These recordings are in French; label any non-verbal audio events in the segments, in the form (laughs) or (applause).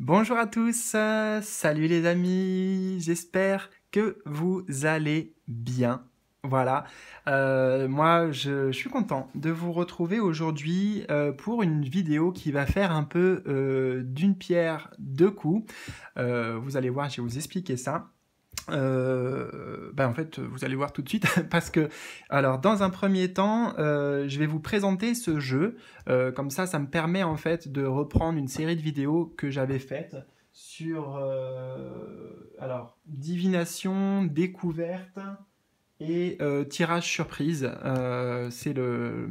Bonjour à tous, euh, salut les amis, j'espère que vous allez bien. Voilà, euh, moi je, suis content de vous retrouver aujourd'hui euh, pour une vidéo qui va faire un peu d'une pierre deux coups. vous allez voir, je vais vous expliquer ça. Euh, bah, en fait, vous allez voir tout de suite, (laughs) parce que, alors, dans un premier temps, euh, je vais vous présenter ce jeu. Euh, comme ça, ça me permet en fait de reprendre une série de vidéos que j'avais faites sur, alors, divination, découverte, et euh, Tirage Surprise, euh, c'est le,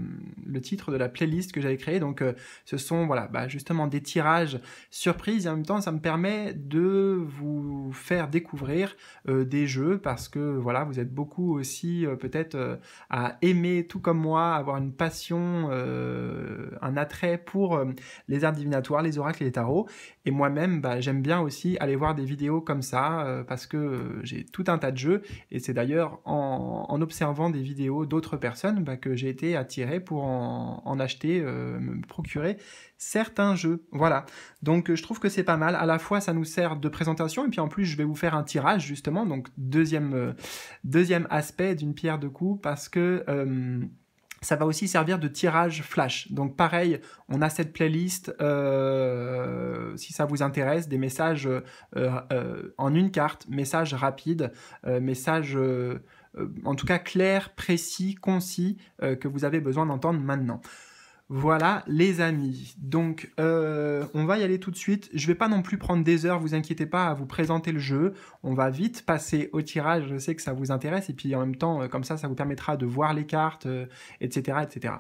titre de la playlist que j'avais créé Donc, euh, ce sont voilà, bah, justement des tirages surprises. Et en même temps, ça me permet de vous faire découvrir des jeux parce que voilà, vous êtes beaucoup aussi peut-être à aimer, tout comme moi, avoir une passion, un attrait pour les arts divinatoires, les oracles et les tarots. Et moi-même, bah, j'aime bien aussi aller voir des vidéos comme ça parce que j'ai tout un tas de jeux. Et c'est d'ailleurs en en, observant des vidéos d'autres personnes bah, que j'ai été attiré pour en, acheter, euh, me procurer certains jeux. Voilà. Donc je trouve que c'est pas mal. À la fois, ça nous sert de présentation et puis en plus, je vais vous faire un tirage justement. Donc deuxième, euh, deuxième aspect d'une pierre de coups parce que euh, ça va aussi servir de tirage flash. Donc pareil, on a cette playlist, si ça vous intéresse, des messages en une carte, messages rapides, messages... Euh, en tout cas clair, précis, concis, euh, que vous avez besoin d'entendre maintenant. Voilà les amis, donc euh, on va y aller tout de suite. Je vais pas non plus prendre des heures, vous inquiétez pas, à vous présenter le jeu. On va vite passer au tirage, je sais que ça vous intéresse, et puis en même temps, comme ça, ça vous permettra de voir les cartes, etc. etc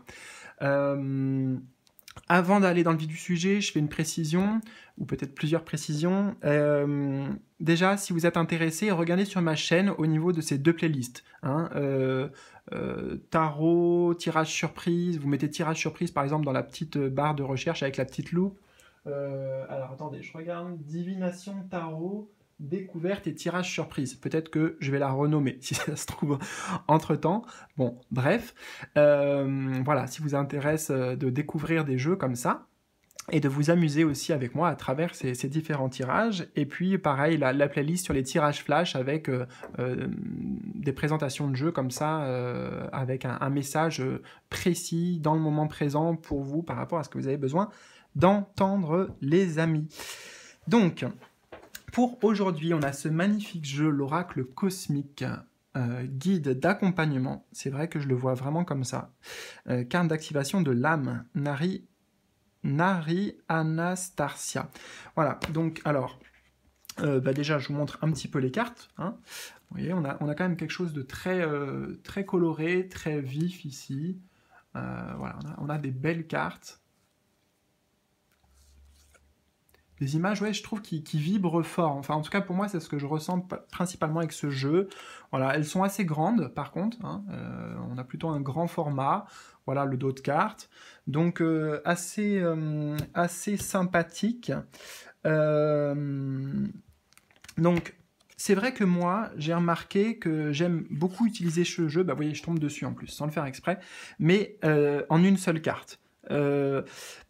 avant d'aller dans le vif du sujet, je fais une précision, ou peut-être plusieurs précisions. Euh, déjà, si vous êtes intéressé, regardez sur ma chaîne au niveau de ces deux playlists. Hein, euh, euh, tarot, tirage surprise, vous mettez tirage surprise par exemple dans la petite barre de recherche avec la petite loupe. alors attendez, je regarde divination tarot découverte et tirage surprise. Peut-être que je vais la renommer (laughs) si ça se trouve entre temps. Bon, bref, euh, voilà, si vous intéresse euh, de découvrir des jeux comme ça et de vous amuser aussi avec moi à travers ces, différents tirages. Et puis pareil, la, playlist sur les tirages flash avec euh, des présentations de jeux comme ça, avec un, un message précis dans le moment présent pour vous par rapport à ce que vous avez besoin d'entendre les amis. Donc, pour aujourd'hui, on a ce magnifique jeu, l'oracle cosmique. Euh, guide d'accompagnement, c'est vrai que je le vois vraiment comme ça. Euh, carte d'activation de l'âme, Nari, Nari Anastasia. Voilà, donc alors, euh, bah déjà je vous montre un petit peu les cartes. Hein. Vous voyez, on a, quand même quelque chose de très, très coloré, très vif ici. voilà, on a, des belles cartes. les images, ouais, je trouve qui, vibrent fort. Enfin, en tout cas, pour moi, c'est ce que je ressens principalement avec ce jeu. Voilà, elles sont assez grandes, par contre. Hein, euh, on a plutôt un grand format. Voilà, le dos de carte. Donc, euh, assez, euh, assez sympathique. donc, c'est vrai que moi, j'ai remarqué que j'aime beaucoup utiliser ce jeu. Bah, vous voyez, je tombe dessus en plus, sans le faire exprès. Mais en une seule carte. Euh,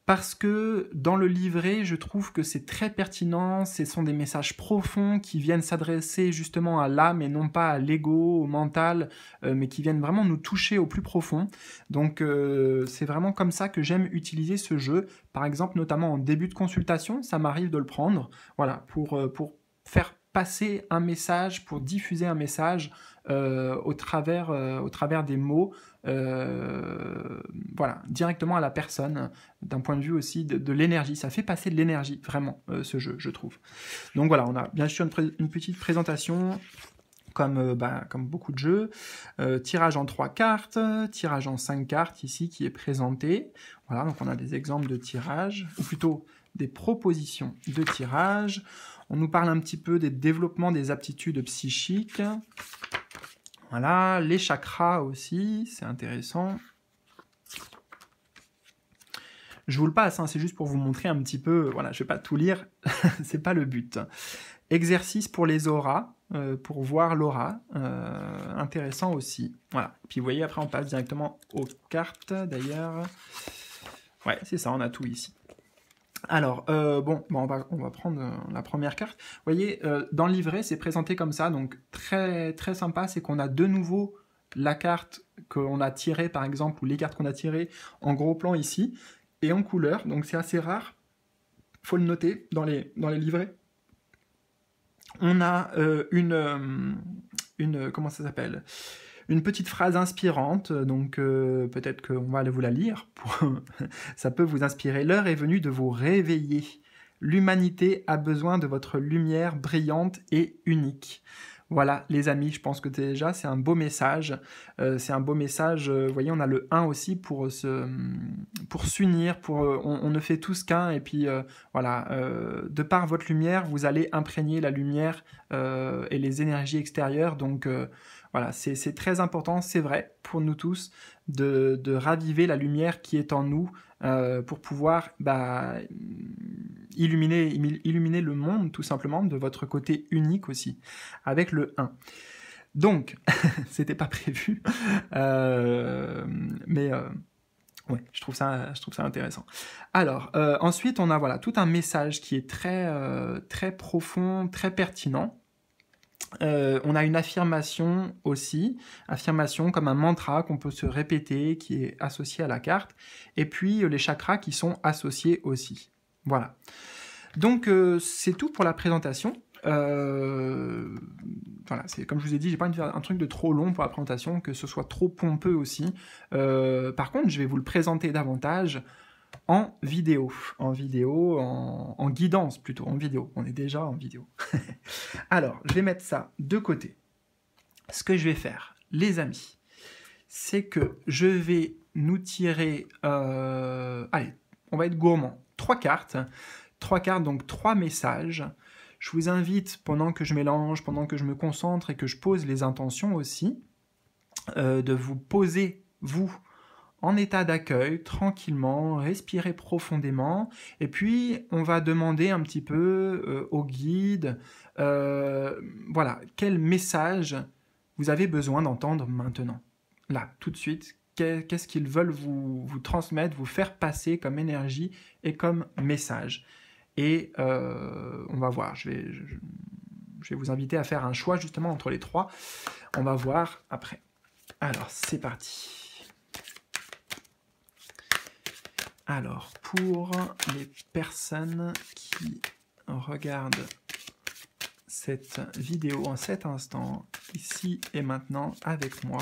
parce que dans le livret, je trouve que c'est très pertinent, ce sont des messages profonds qui viennent s'adresser justement à l'âme et non pas à l'ego, au mental, euh, mais qui viennent vraiment nous toucher au plus profond. Donc euh, c'est vraiment comme ça que j'aime utiliser ce jeu, par exemple notamment en début de consultation, ça m'arrive de le prendre, voilà, pour, pour faire passer un message, pour diffuser un message euh, au, travers, euh, au travers des mots, euh, voilà, directement à la personne, d'un point de vue aussi de, l'énergie. Ça fait passer de l'énergie, vraiment, ce jeu, je trouve. Donc voilà, on a bien sûr une, petite présentation comme, bah, comme, beaucoup de jeux. tirage en trois cartes, tirage en cinq cartes ici qui est présenté. Voilà, donc on a des exemples de tirage, ou plutôt des propositions de tirage. On nous parle un petit peu des développements des aptitudes psychiques. Voilà, les chakras aussi, c'est intéressant. Je vous le passe, hein, c'est juste pour vous montrer un petit peu. Voilà, je vais pas tout lire, (laughs) c'est pas le but. Exercice pour les auras, euh, pour voir l'aura, euh, intéressant aussi. Voilà. Puis vous voyez, après on passe directement aux cartes d'ailleurs. Ouais, c'est ça, on a tout ici. Alors, euh, bon, on, va, prendre euh, la première carte. Vous voyez, euh, dans le livret, c'est présenté comme ça, donc très, très sympa, c'est qu'on a de nouveau la carte qu'on a tirée, par exemple, ou les cartes qu'on a tirées en gros plan ici, et en couleur, donc c'est assez rare, faut le noter dans les, dans les livrets. On a une, une, comment ça s'appelle une petite phrase inspirante, euh, donc euh, peut-être qu'on va vous la lire, (laughs) ça peut vous inspirer. L'heure est venue de vous réveiller. L'humanité a besoin de votre lumière brillante et unique. Voilà, les amis, je pense que déjà, c'est un beau message. Euh, c'est un beau message. vous voyez, on a le 1 aussi pour se, pour s'unir. Pour, on, ne fait tous qu'un. Et puis, voilà, de par votre lumière, vous allez imprégner la lumière et les énergies extérieures. Donc, voilà, c'est très important, c'est vrai, pour nous tous, de, raviver la lumière qui est en nous euh, pour pouvoir bah, illuminer, le monde, tout simplement, de votre côté unique aussi, avec le 1. Donc, (laughs) c'était pas prévu, euh, mais... Euh, ouais, je trouve ça, je trouve ça intéressant. Alors, ensuite, on a voilà tout un message qui est très, très profond, très pertinent, euh, on a une affirmation aussi, affirmation comme un mantra qu'on peut se répéter, qui est associé à la carte, et puis euh, les chakras qui sont associés aussi. Voilà. Donc euh, c'est tout pour la présentation. voilà, c'est comme je vous ai dit, j'ai pas faire un truc de trop long pour la présentation, que ce soit trop pompeux aussi. par contre, je vais vous le présenter davantage en vidéo, en vidéo, en, guidance plutôt, en vidéo. On est déjà en vidéo. (laughs) Alors, je vais mettre ça de côté. Ce que je vais faire, les amis, c'est que je vais nous tirer... Euh, allez, on va être gourmand. Trois cartes. Trois cartes, donc trois messages. Je vous invite, pendant que je mélange, pendant que je me concentre et que je pose les intentions aussi, euh, de vous poser, vous, en état d'accueil, tranquillement, respirez profondément, et puis on va demander un petit peu euh, au guide, euh, voilà, quel message vous avez besoin d'entendre maintenant, là, tout de suite, qu'est-ce qu'ils veulent vous, transmettre, vous faire passer comme énergie et comme message. Et euh, on va voir, je vais, je vais vous inviter à faire un choix justement entre les trois, on va voir après. Alors, c'est parti. Alors, pour les personnes qui regardent cette vidéo en cet instant, ici et maintenant avec moi,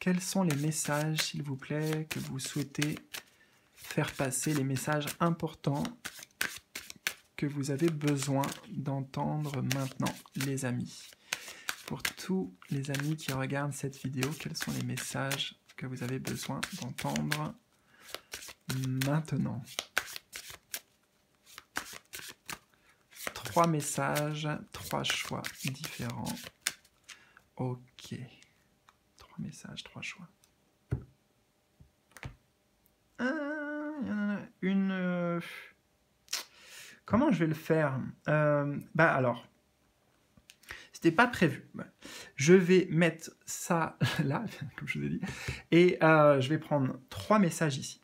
quels sont les messages, s'il vous plaît, que vous souhaitez faire passer, les messages importants que vous avez besoin d'entendre maintenant, les amis. Pour tous les amis qui regardent cette vidéo, quels sont les messages que vous avez besoin d'entendre maintenant. Trois messages, trois choix différents. Ok. Trois messages, trois choix. Ah, une... Euh, comment je vais le faire euh, Bah alors, c'était pas prévu. Je vais mettre ça (laughs) là, comme je vous ai dit, et euh, je vais prendre trois messages ici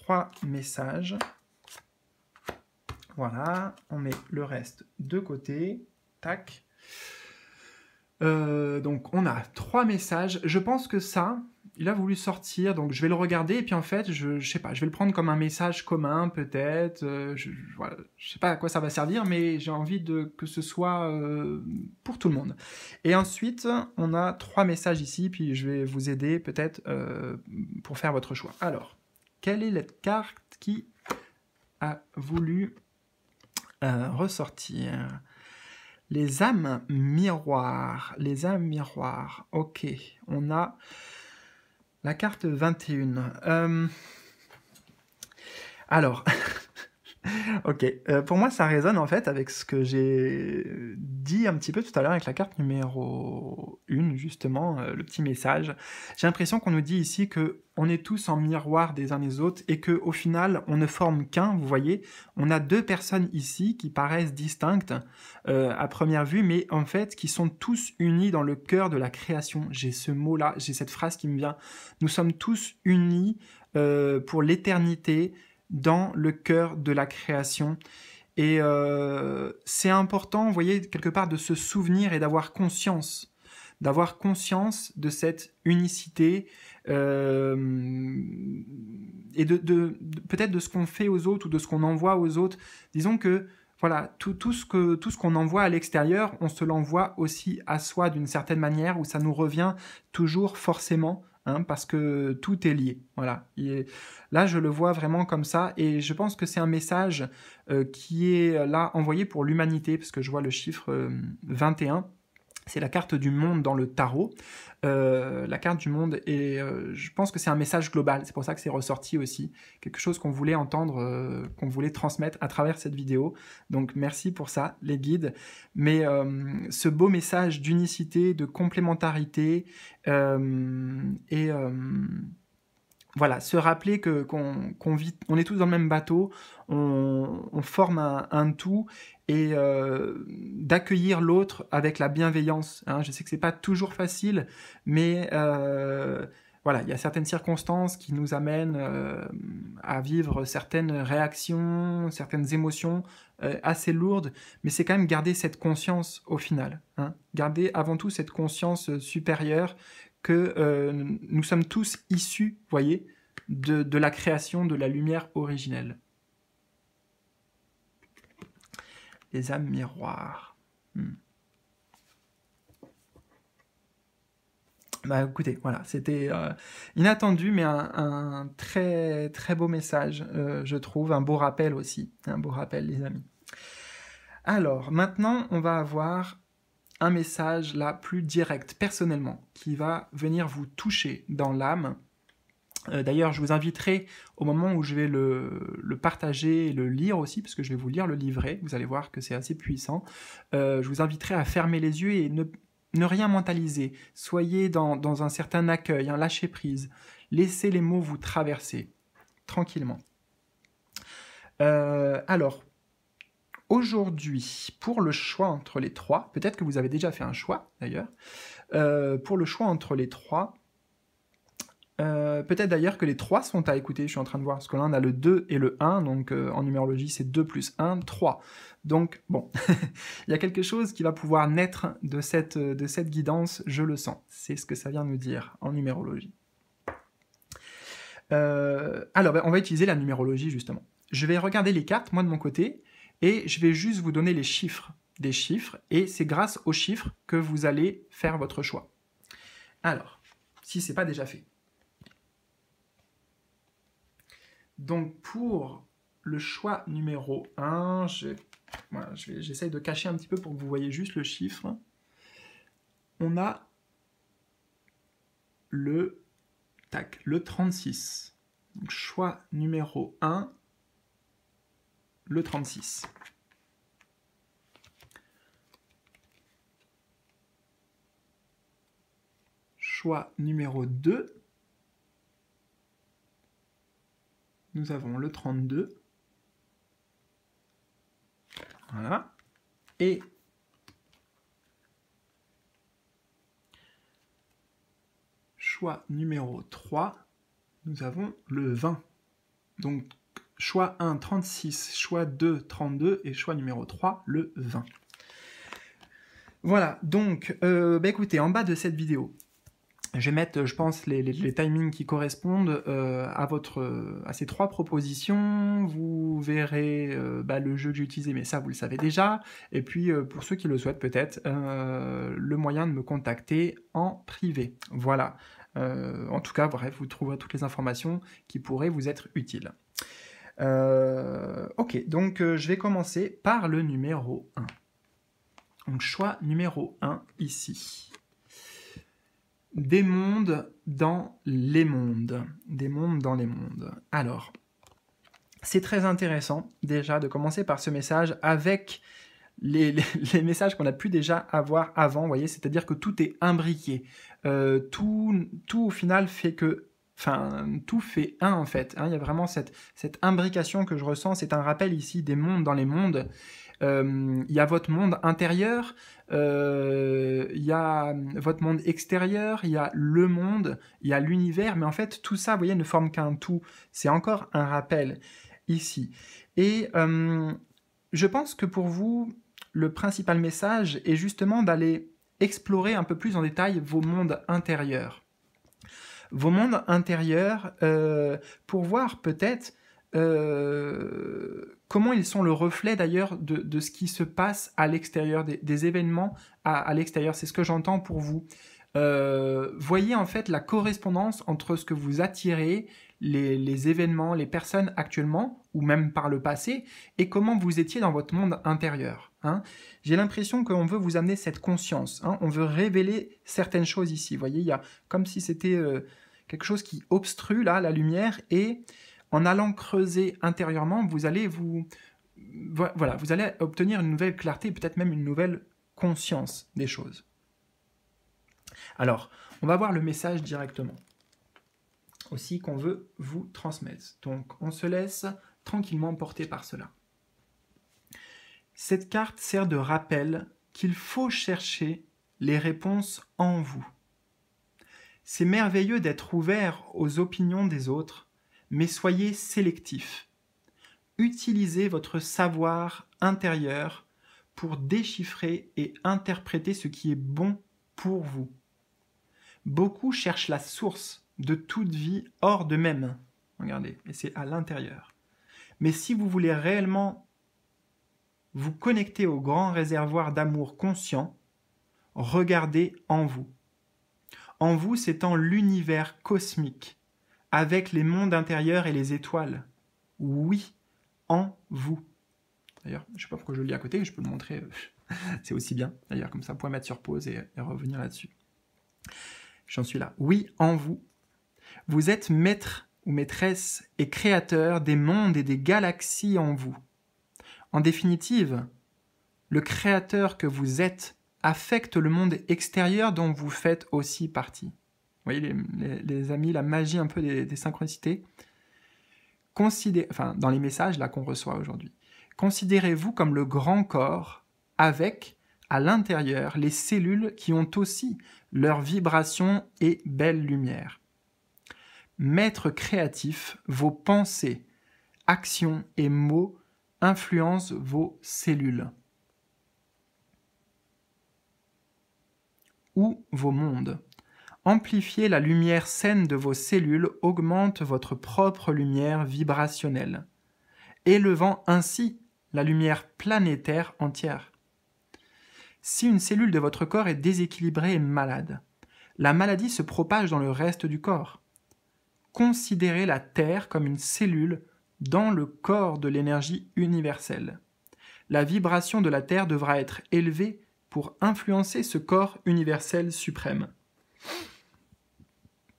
trois messages. Voilà, on met le reste de côté. Tac. Euh, donc on a trois messages. Je pense que ça, il a voulu sortir, donc je vais le regarder et puis en fait, je, sais pas, je vais le prendre comme un message commun peut-être. Euh, je, sais pas à quoi ça va servir, mais j'ai envie de que ce soit euh, pour tout le monde. Et ensuite, on a trois messages ici, puis je vais vous aider peut-être pour faire votre choix. Alors, quelle est la carte qui a voulu euh, ressortir Les âmes miroirs. Les âmes miroirs. Ok, on a la carte 21. Euh, alors, (laughs) (laughs) ok. Euh, pour moi, ça résonne en fait avec ce que j'ai dit un petit peu tout à l'heure avec la carte numéro 1, justement, euh, le petit message. J'ai l'impression qu'on nous dit ici que on est tous en miroir des uns des autres et que au final, on ne forme qu'un, vous voyez. On a deux personnes ici qui paraissent distinctes euh, à première vue, mais en fait, qui sont tous unis dans le cœur de la création. J'ai ce mot-là, j'ai cette phrase qui me vient. Nous sommes tous unis pour l'éternité, dans le cœur de la création. Et euh, c'est important, vous voyez, quelque part de se souvenir et d'avoir conscience, d'avoir conscience de cette unicité euh, et peut-être de ce qu'on fait aux autres ou de ce qu'on envoie aux autres. Disons que voilà, tout, ce que tout ce qu'on envoie à l'extérieur, on se l'envoie aussi à soi d'une certaine manière où ça nous revient toujours forcément Hein, parce que tout est lié. Voilà. là, je le vois vraiment comme ça, et je pense que c'est un message euh, qui est euh, là envoyé pour l'humanité, parce que je vois le chiffre 21 euh, c'est la carte du monde dans le tarot. Euh, la carte du monde, et euh, je pense que c'est un message global. C'est pour ça que c'est ressorti aussi. Quelque chose qu'on voulait entendre, euh, qu'on voulait transmettre à travers cette vidéo. Donc merci pour ça, les guides. Mais ce beau message d'unicité, de complémentarité et voilà, se rappeler que qu'on on est tous dans le même bateau, on, forme un, tout et euh, d'accueillir l'autre avec la bienveillance. Hein. Je sais que c'est pas toujours facile, mais euh, voilà, il y a certaines circonstances qui nous amènent euh, à vivre certaines réactions, certaines émotions assez lourdes, mais c'est quand même garder cette conscience au final. Hein. Garder avant tout cette conscience supérieure que euh, nous sommes tous issus, voyez, de, la création de la lumière originelle. Les âmes miroirs. Hmm. Bah écoutez, voilà, c'était euh, inattendu, mais un, très très beau message, euh, je trouve, un beau rappel aussi, un beau rappel, les amis. Alors, maintenant, on va avoir un message là plus direct, personnellement, qui va venir vous toucher dans l'âme. Euh, d'ailleurs, je vous inviterai au moment où je vais le, partager et le lire aussi, parce que je vais vous lire le livret, vous allez voir que c'est assez puissant, euh, je vous inviterai à fermer les yeux et ne, rien mentaliser, soyez dans, un certain accueil, un lâcher-prise, laissez les mots vous traverser, tranquillement. Euh, alors, aujourd'hui, pour le choix entre les trois, peut-être que vous avez déjà fait un choix d'ailleurs, euh, pour le choix entre les trois, euh, peut-être d'ailleurs que les trois sont à écouter, je suis en train de voir, parce que là on a le 2 et le 1, donc euh, en numérologie c'est 2 plus 1, 3. Donc bon, (laughs) il y a quelque chose qui va pouvoir naître de cette, de cette guidance, je le sens. C'est ce que ça vient nous dire en numérologie. alors ben, on va utiliser la numérologie justement. Je vais regarder les cartes, moi de mon côté, et je vais juste vous donner les chiffres des chiffres, et c'est grâce aux chiffres que vous allez faire votre choix. Alors, si ce n'est pas déjà fait. Donc pour le choix numéro 1, j'essaye de cacher un petit peu pour que vous voyez juste le chiffre. On a le, tac, le 36. choix numéro 1, le 36. Choix numéro 2. Nous avons le 32. Voilà. Et choix numéro 3, nous avons le 20. Donc choix 1, 36, choix 2, 32 et choix numéro 3, le 20. Voilà, donc, euh, bah écoutez, en bas de cette vidéo, je vais mettre, je pense, les, timings qui correspondent euh, à, votre, à ces trois propositions. Vous verrez euh, bah, le jeu que j'ai utilisé, mais ça, vous le savez déjà. Et puis, pour ceux qui le souhaitent peut-être, le moyen de me contacter en privé. Voilà. en tout cas, bref, vous trouverez toutes les informations qui pourraient vous être utiles. Euh, ok, donc euh, je vais commencer par le numéro 1. Donc choix numéro 1 ici. Des mondes dans les mondes. Des mondes dans les mondes. Alors, c'est très intéressant déjà de commencer par ce message avec les, (laughs) messages qu'on a pu déjà avoir avant, Vous voyez, c'est-à-dire que tout est imbriqué. Euh, tout, tout au final fait que Enfin, tout fait un en fait. Hein. Il y a vraiment cette, imbrication que je ressens. C'est un rappel ici des mondes dans les mondes. Euh, il y a votre monde intérieur, euh, il y a votre monde extérieur, il y a le monde, il y a l'univers, mais en fait tout ça, vous voyez, ne forme qu'un tout. C'est encore un rappel ici. Et euh, je pense que pour vous, le principal message est justement d'aller explorer un peu plus en détail vos mondes intérieurs vos mondes intérieurs euh, pour voir peut-être euh, comment ils sont le reflet d'ailleurs de, de, ce qui se passe à l'extérieur, des, événements à, à l'extérieur. C'est ce que j'entends pour vous. Euh, voyez en fait la correspondance entre ce que vous attirez, les, les, événements, les personnes actuellement, ou même par le passé, et comment vous étiez dans votre monde intérieur. Hein. J'ai l'impression qu'on veut vous amener cette conscience. Hein. on veut révéler certaines choses ici. Vous voyez, il y a comme si c'était euh, quelque chose qui obstrue la lumière et en allant creuser intérieurement, vous allez vous voilà, vous allez obtenir une nouvelle clarté, peut-être même une nouvelle conscience des choses. Alors, on va voir le message directement aussi qu'on veut vous transmettre. Donc, on se laisse tranquillement porter par cela. Cette carte sert de rappel qu'il faut chercher les réponses en vous. C'est merveilleux d'être ouvert aux opinions des autres, mais soyez sélectif. Utilisez votre savoir intérieur pour déchiffrer et interpréter ce qui est bon pour vous. Beaucoup cherchent la source de toute vie hors d'eux-mêmes. Regardez, et c'est à l'intérieur. Mais si vous voulez réellement vous connectez au grand réservoir d'amour conscient, regardez en vous. En vous en l'univers cosmique, avec les mondes intérieurs et les étoiles. Oui, en vous. D'ailleurs, je ne sais pas pourquoi je le lis à côté, je peux le montrer, euh, (laughs) c'est aussi bien. D'ailleurs, comme ça, point mettre sur pause et revenir là-dessus. J'en suis là. Oui, en vous. Vous êtes maître ou maîtresse et créateur des mondes et des galaxies en vous. En définitive, le créateur que vous êtes affecte le monde extérieur dont vous faites aussi partie. Vous voyez, les, amis, la magie un peu des, synchronicités. enfin, dans les messages là qu'on reçoit aujourd'hui, considérez-vous comme le grand corps avec, à l'intérieur, les cellules qui ont aussi leurs vibrations et belle lumière. Maître créatif, vos pensées, actions et mots influence vos cellules ou vos mondes. Amplifier la lumière saine de vos cellules augmente votre propre lumière vibrationnelle, élevant ainsi la lumière planétaire entière. Si une cellule de votre corps est déséquilibrée et malade, la maladie se propage dans le reste du corps. Considérez la Terre comme une cellule dans le corps de l'énergie universelle. La vibration de la Terre devra être élevée pour influencer ce corps universel suprême.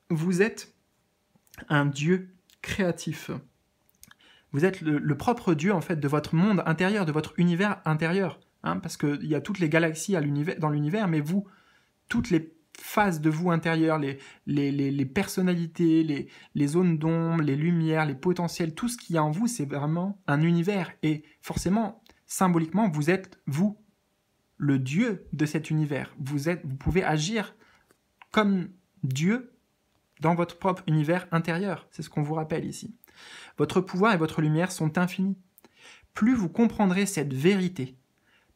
Vous êtes un Dieu créatif. Vous êtes le, propre Dieu en fait de votre monde intérieur, de votre univers intérieur, hein, parce qu'il y a toutes les galaxies dans l'univers, mais vous, toutes les Phase de vous intérieur, les, personnalités, les, zones d'ombre, les lumières, les potentiels, tout ce qu'il y a en vous, c'est vraiment un univers. Et forcément, symboliquement, vous êtes vous, le Dieu de cet univers. Vous, êtes, vous pouvez agir comme Dieu dans votre propre univers intérieur. C'est ce qu'on vous rappelle ici. Votre pouvoir et votre lumière sont infinis. Plus vous comprendrez cette vérité,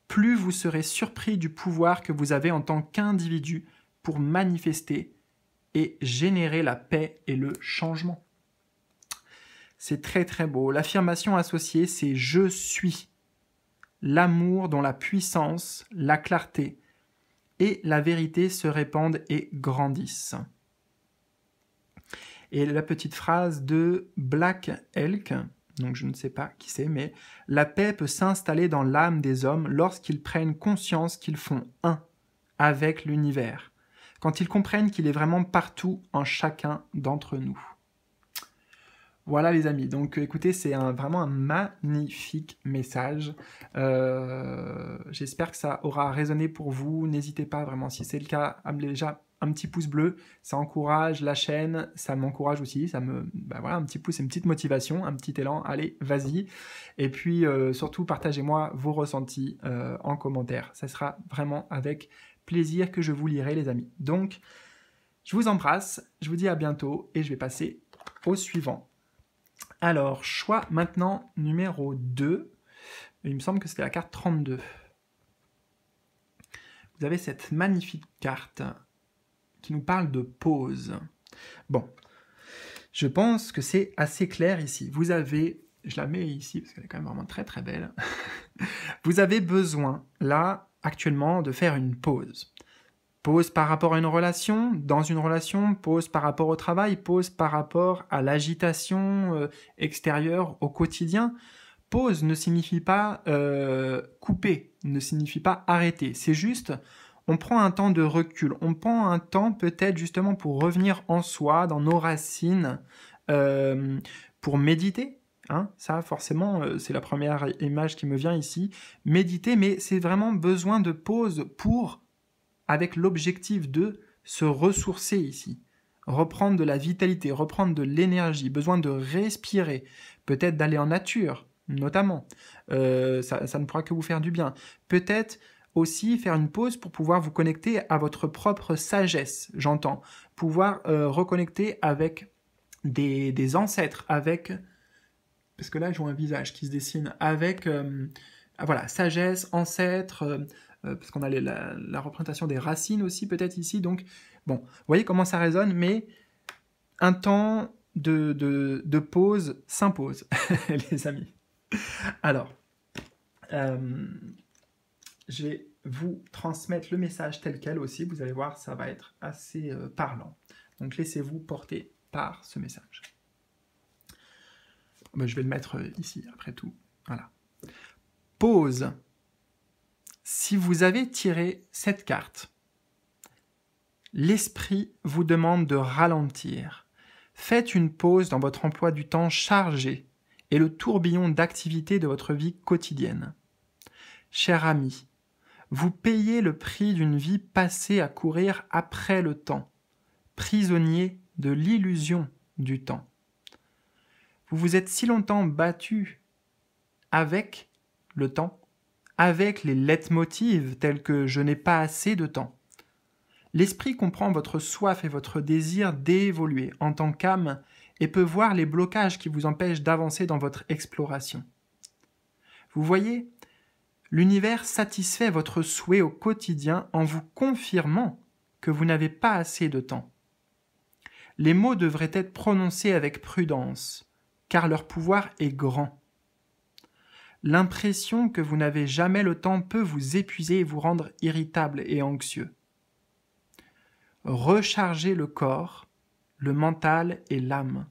plus vous serez surpris du pouvoir que vous avez en tant qu'individu pour manifester et générer la paix et le changement. C'est très très beau. L'affirmation associée, c'est je suis. L'amour dont la puissance, la clarté et la vérité se répandent et grandissent. Et la petite phrase de Black Elk, donc je ne sais pas qui c'est, mais la paix peut s'installer dans l'âme des hommes lorsqu'ils prennent conscience qu'ils font un avec l'univers quand ils comprennent qu'il est vraiment partout en chacun d'entre nous. Voilà les amis, donc euh, écoutez, c'est vraiment un magnifique message. Euh, j'espère que ça aura résonné pour vous. N'hésitez pas vraiment, si c'est le cas, à me déjà un petit pouce bleu, ça encourage la chaîne, ça m'encourage aussi, ça me, bah, voilà, un petit pouce, une petite motivation, un petit élan, allez, vas-y. Et puis euh, surtout, partagez-moi vos ressentis en commentaire, ça sera vraiment avec plaisir que je vous lirai, les amis. Donc, je vous embrasse, je vous dis à bientôt et je vais passer au suivant. Alors, choix maintenant numéro 2. Il me semble que c'était la carte 32. Vous avez cette magnifique carte qui nous parle de pause. Bon, je pense que c'est assez clair ici. Vous avez, je la mets ici parce qu'elle est quand même vraiment très très belle. (laughs) Vous avez besoin là actuellement de faire une pause. Pause par rapport à une relation, dans une relation, pause par rapport au travail, pause par rapport à l'agitation euh, extérieure au quotidien. Pause ne signifie pas euh, couper, ne signifie pas arrêter. C'est juste, on prend un temps de recul, on prend un temps peut-être justement pour revenir en soi, dans nos racines, euh, pour méditer, Hein, ça, forcément, euh, c'est la première image qui me vient ici. Méditer, mais c'est vraiment besoin de pause pour, avec l'objectif de se ressourcer ici, reprendre de la vitalité, reprendre de l'énergie, besoin de respirer, peut-être d'aller en nature, notamment. Euh, ça, ne pourra que vous faire du bien. Peut-être aussi faire une pause pour pouvoir vous connecter à votre propre sagesse, j'entends, pouvoir euh, reconnecter avec des ancêtres, avec parce que là, je vois un visage qui se dessine avec, euh, ah, voilà, sagesse, ancêtre, euh, euh, parce qu'on a la, représentation des racines aussi, peut-être ici. Donc, bon, vous voyez comment ça résonne, mais un temps de, pause s'impose, (laughs) les amis. Alors, je vais vous transmettre le message tel quel aussi. Vous allez voir, ça va être assez parlant. Donc, laissez-vous porter par ce message. Bah, je vais le mettre euh, ici après tout. Voilà. Pause. Si vous avez tiré cette carte, l'esprit vous demande de ralentir. Faites une pause dans votre emploi du temps chargé et le tourbillon d'activité de votre vie quotidienne. Cher ami, vous payez le prix d'une vie passée à courir après le temps, prisonnier de l'illusion du temps. Vous vous êtes si longtemps battu avec le temps, avec les lettres-motives telles que je n'ai pas assez de temps. L'esprit comprend votre soif et votre désir d'évoluer en tant qu'âme et peut voir les blocages qui vous empêchent d'avancer dans votre exploration. Vous voyez, l'univers satisfait votre souhait au quotidien en vous confirmant que vous n'avez pas assez de temps. Les mots devraient être prononcés avec prudence, car leur pouvoir est grand. L'impression que vous n'avez jamais le temps peut vous épuiser et vous rendre irritable et anxieux. Rechargez le corps, le mental et l'âme.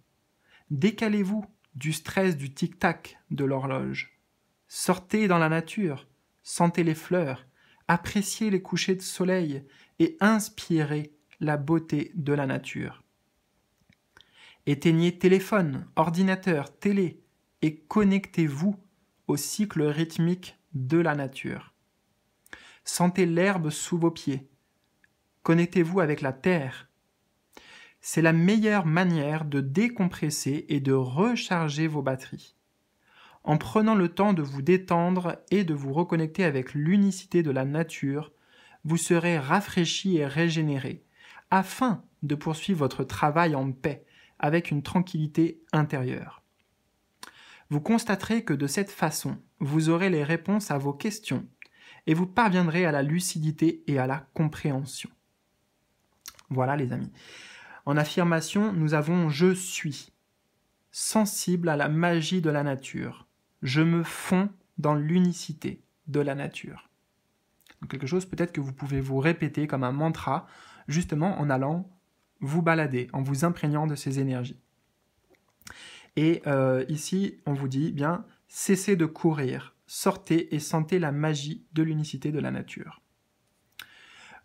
Décalez-vous du stress du tic-tac de l'horloge. Sortez dans la nature, sentez les fleurs, appréciez les couchers de soleil et inspirez la beauté de la nature. Éteignez téléphone, ordinateur, télé et connectez-vous au cycle rythmique de la nature. Sentez l'herbe sous vos pieds. Connectez-vous avec la terre. C'est la meilleure manière de décompresser et de recharger vos batteries. En prenant le temps de vous détendre et de vous reconnecter avec l'unicité de la nature, vous serez rafraîchi et régénéré, afin de poursuivre votre travail en paix, avec une tranquillité intérieure. Vous constaterez que de cette façon, vous aurez les réponses à vos questions et vous parviendrez à la lucidité et à la compréhension. Voilà les amis. En affirmation, nous avons je suis, sensible à la magie de la nature. Je me fonds dans l'unicité de la nature. quelque chose peut-être que vous pouvez vous répéter comme un mantra, justement en allant vous balader, en vous imprégnant de ces énergies. Et euh, ici, on vous dit, eh bien, cessez de courir, sortez et sentez la magie de l'unicité de la nature.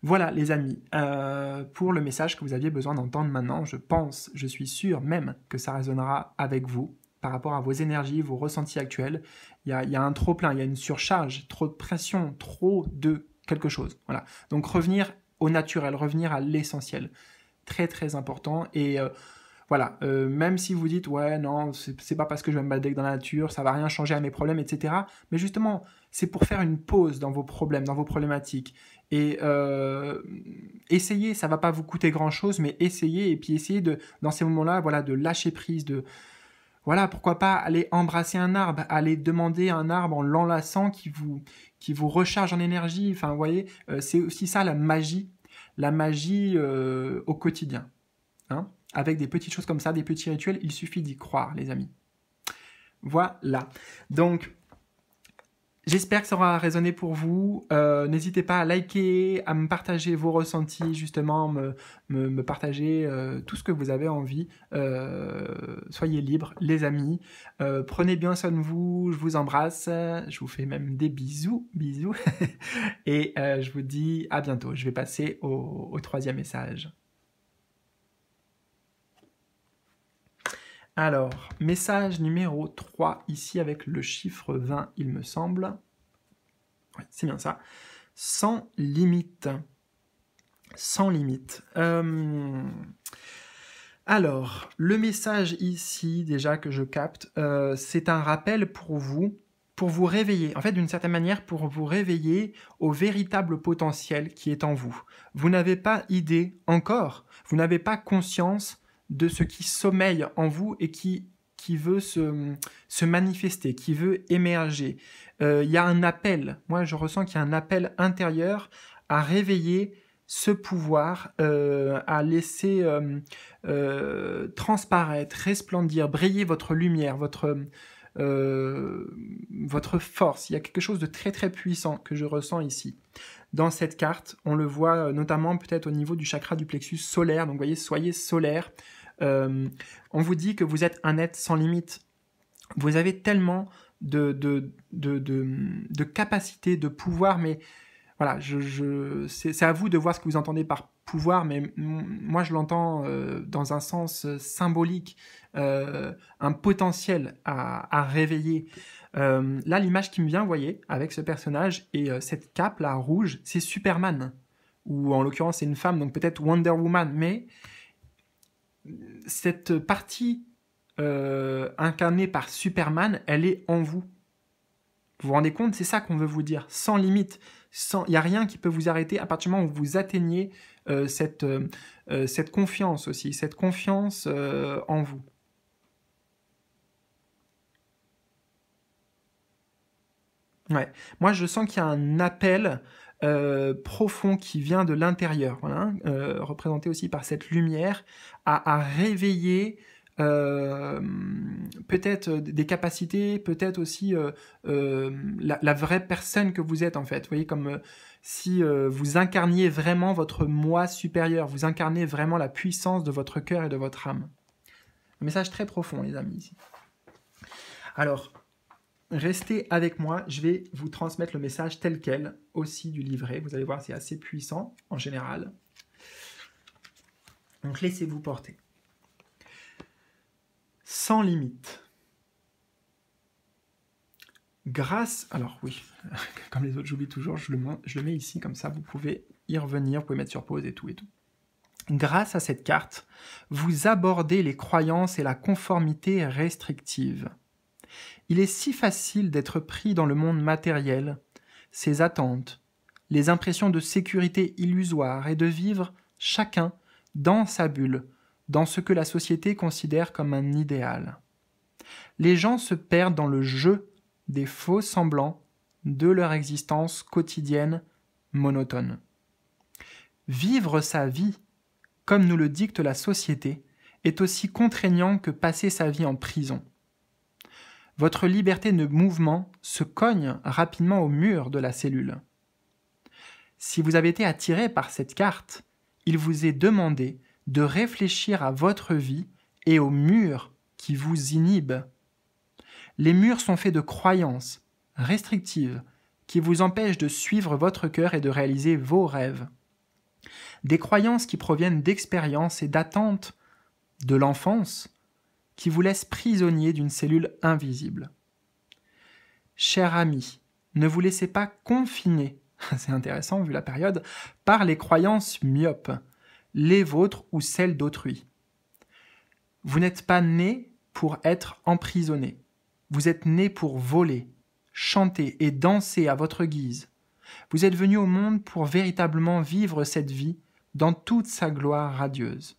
Voilà les amis, euh, pour le message que vous aviez besoin d'entendre maintenant, je pense, je suis sûr même que ça résonnera avec vous par rapport à vos énergies, vos ressentis actuels. Il y a, il y a un trop plein, il y a une surcharge, trop de pression, trop de quelque chose. Voilà. Donc revenir au naturel, revenir à l'essentiel très très important. Et euh, voilà, euh, même si vous dites ouais non, c'est pas parce que je vais me balader dans la nature, ça va rien changer à mes problèmes, etc. Mais justement, c'est pour faire une pause dans vos problèmes, dans vos problématiques. Et euh, essayez, ça va pas vous coûter grand chose, mais essayez et puis essayez de, dans ces moments-là, voilà, de lâcher prise, de voilà, pourquoi pas aller embrasser un arbre, aller demander un arbre en l'enlaçant qui vous qui vous recharge en énergie. Enfin, vous voyez, euh, c'est aussi ça la magie la magie euh, au quotidien. Hein. Avec des petites choses comme ça, des petits rituels, il suffit d'y croire, les amis. Voilà. Donc, J'espère que ça aura résonné pour vous. Euh, n'hésitez pas à liker, à me partager vos ressentis, justement, me, partager euh, tout ce que vous avez envie. Euh, soyez libres, les amis. prenez bien soin de vous. Je vous embrasse. Je vous fais même des bisous. Bisous. (laughs) Et je vous dis à bientôt. Je vais passer au troisième message. Alors, message numéro 3 ici avec le chiffre 20, il me semble. Oui, c'est bien ça. Sans limite. Sans limite. Euh, alors, le message ici, déjà que je capte, euh, c'est un rappel pour vous, pour vous réveiller. En fait, d'une certaine manière, pour vous réveiller au véritable potentiel qui est en vous. Vous n'avez pas idée encore, vous n'avez pas conscience de ce qui sommeille en vous et qui, qui veut se, se manifester, qui veut émerger. Euh, il y a un appel, moi je ressens qu'il y a un appel intérieur à réveiller ce pouvoir, euh, à laisser euh, transparaître, resplendir, briller votre lumière, votre... votre force. Il y a quelque chose de très très puissant que je ressens ici. Dans cette carte, on le voit notamment peut-être au niveau du chakra du plexus solaire. Donc voyez, soyez solaire, euh, on vous dit que vous êtes un être sans limite. Vous avez tellement de, de, de, de pouvoir, mais voilà, c'est à vous de voir ce que vous entendez par pouvoir, mais moi je l'entends euh, dans un sens euh, symbolique, un potentiel à, réveiller. là, l'image qui me vient, vous voyez, avec ce personnage et cette cape là rouge, c'est Superman, ou en l'occurrence c'est une femme, donc peut-être Wonder Woman, mais cette partie euh, incarnée par Superman, elle est en vous. Vous vous rendez compte C'est ça qu'on veut vous dire. Sans limite. Il n'y a rien qui peut vous arrêter à partir du moment où vous atteignez euh, cette, euh, cette confiance aussi, cette confiance en vous. Ouais. Moi, je sens qu'il y a un appel euh, profond qui vient de l'intérieur, hein, euh, représenté aussi par cette lumière, à, réveiller euh, peut-être des capacités, peut-être aussi la, vraie personne que vous êtes en fait. Vous voyez, comme si vous incarniez vraiment votre moi supérieur, vous incarnez vraiment la puissance de votre cœur et de votre âme. Un message très profond, les amis, Alors, restez avec moi, je vais vous transmettre le message tel quel aussi du livret. Vous allez voir, c'est assez puissant en général. Donc laissez-vous porter. Sans limite. Grâce, alors oui, (laughs) comme les autres, j'oublie toujours, je le, mets ici comme ça, vous pouvez y revenir, vous pouvez mettre sur pause et tout et tout. Grâce à cette carte, vous abordez les croyances et la conformité restrictive il est si facile d'être pris dans le monde matériel, ses attentes, les impressions de sécurité illusoire et de vivre chacun dans sa bulle, dans ce que la société considère comme un idéal. Les gens se perdent dans le jeu des faux semblants de leur existence quotidienne monotone. Vivre sa vie, comme nous le dicte la société, est aussi contraignant que passer sa vie en prison votre liberté de mouvement se cogne rapidement au mur de la cellule. Si vous avez été attiré par cette carte, il vous est demandé de réfléchir à votre vie et aux murs qui vous inhibent. Les murs sont faits de croyances restrictives qui vous empêchent de suivre votre cœur et de réaliser vos rêves. Des croyances qui proviennent d'expériences et d'attentes de l'enfance, qui vous laisse prisonnier d'une cellule invisible. Cher ami, ne vous laissez pas confiner, (laughs) c'est intéressant vu la période, par les croyances myopes, les vôtres ou celles d'autrui. Vous n'êtes pas né pour être emprisonné. Vous êtes né pour voler, chanter et danser à votre guise. Vous êtes venu au monde pour véritablement vivre cette vie dans toute sa gloire radieuse.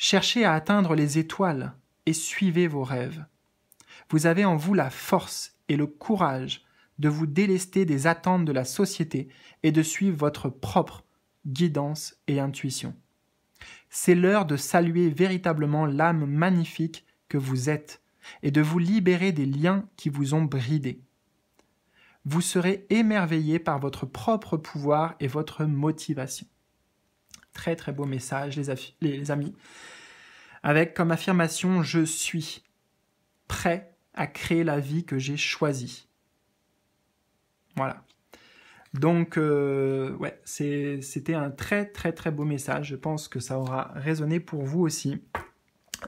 Cherchez à atteindre les étoiles et suivez vos rêves. Vous avez en vous la force et le courage de vous délester des attentes de la société et de suivre votre propre guidance et intuition. C'est l'heure de saluer véritablement l'âme magnifique que vous êtes et de vous libérer des liens qui vous ont bridé. Vous serez émerveillé par votre propre pouvoir et votre motivation. Très très beau message, les, amis. Avec comme affirmation, je suis prêt à créer la vie que j'ai choisie. Voilà. Donc, euh, ouais, c'était un très très très beau message. Je pense que ça aura résonné pour vous aussi.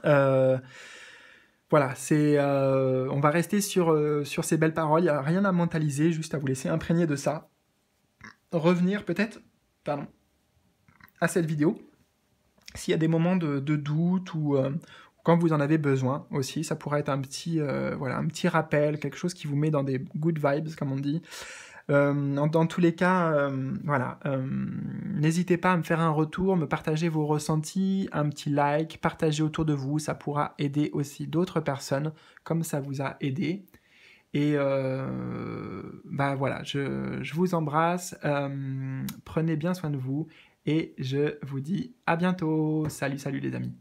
Euh, voilà, c'est, euh, on va rester sur, sur ces belles paroles. Il n'y a rien à mentaliser, juste à vous laisser imprégner de ça. Revenir peut-être, pardon, à cette vidéo. S'il y a des moments de, doute ou euh, quand vous en avez besoin aussi, ça pourrait être un petit, euh, voilà, un petit rappel, quelque chose qui vous met dans des good vibes, comme on dit. Euh, dans, tous les cas, voilà, n'hésitez pas à me faire un retour, me partager vos ressentis, un petit like, partager autour de vous, ça pourra aider aussi d'autres personnes comme ça vous a aidé. Et bah voilà, je, je vous embrasse, prenez bien soin de vous et je vous dis à bientôt. Salut, salut les amis.